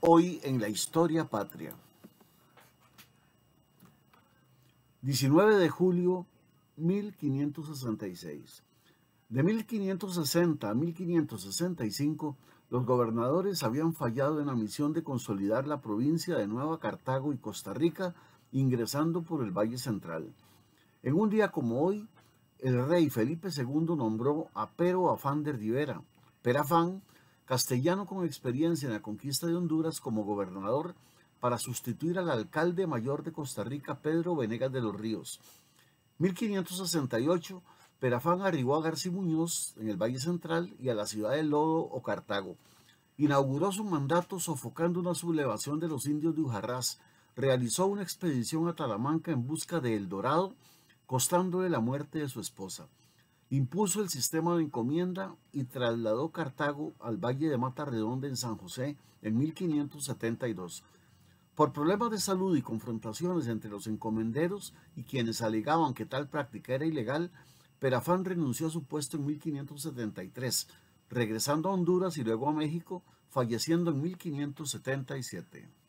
hoy en la historia patria. 19 de julio 1566. De 1560 a 1565, los gobernadores habían fallado en la misión de consolidar la provincia de Nueva Cartago y Costa Rica, ingresando por el Valle Central. En un día como hoy, el rey Felipe II nombró a Pero Afán de Rivera, Perafán, castellano con experiencia en la conquista de Honduras como gobernador para sustituir al alcalde mayor de Costa Rica, Pedro Venegas de los Ríos. 1568, Perafán arribó a García Muñoz en el Valle Central y a la ciudad de Lodo o Cartago. Inauguró su mandato sofocando una sublevación de los indios de Ujarrás. Realizó una expedición a Talamanca en busca de El Dorado, costándole la muerte de su esposa. Impuso el sistema de encomienda y trasladó Cartago al Valle de Mata Redonda en San José en 1572. Por problemas de salud y confrontaciones entre los encomenderos y quienes alegaban que tal práctica era ilegal, Perafán renunció a su puesto en 1573, regresando a Honduras y luego a México, falleciendo en 1577.